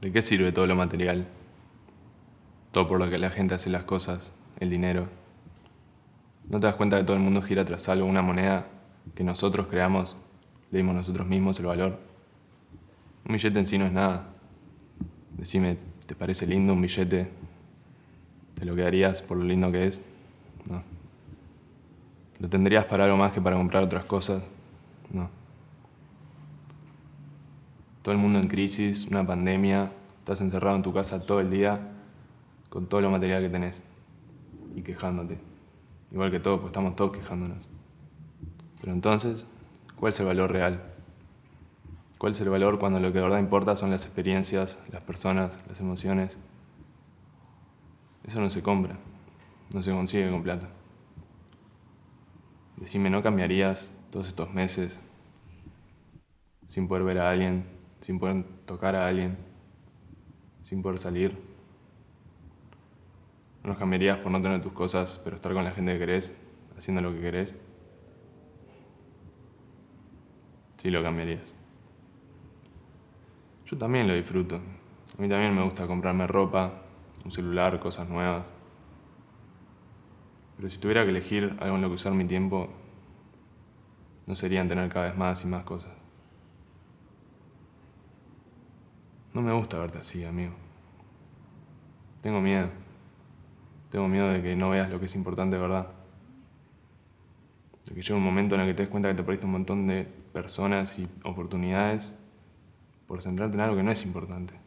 ¿De qué sirve todo lo material? Todo por lo que la gente hace las cosas, el dinero. ¿No te das cuenta que todo el mundo gira tras algo, una moneda que nosotros creamos, le dimos nosotros mismos el valor? Un billete en sí no es nada. Decime, ¿te parece lindo un billete? ¿Te lo quedarías por lo lindo que es? No. ¿Lo tendrías para algo más que para comprar otras cosas? No. Todo el mundo en crisis, una pandemia, Estás encerrado en tu casa todo el día con todo lo material que tenés y quejándote. Igual que todos, pues estamos todos quejándonos. Pero entonces, ¿cuál es el valor real? ¿Cuál es el valor cuando lo que de verdad importa son las experiencias, las personas, las emociones? Eso no se compra, no se consigue con plata. Decime, ¿no cambiarías todos estos meses sin poder ver a alguien, sin poder tocar a alguien? sin poder salir. No los cambiarías por no tener tus cosas, pero estar con la gente que querés, haciendo lo que querés. Sí, lo cambiarías. Yo también lo disfruto. A mí también me gusta comprarme ropa, un celular, cosas nuevas. Pero si tuviera que elegir algo en lo que usar mi tiempo, no serían tener cada vez más y más cosas. No me gusta verte así, amigo. Tengo miedo. Tengo miedo de que no veas lo que es importante verdad. De que llegue un momento en el que te des cuenta que te perdiste un montón de personas y oportunidades por centrarte en algo que no es importante.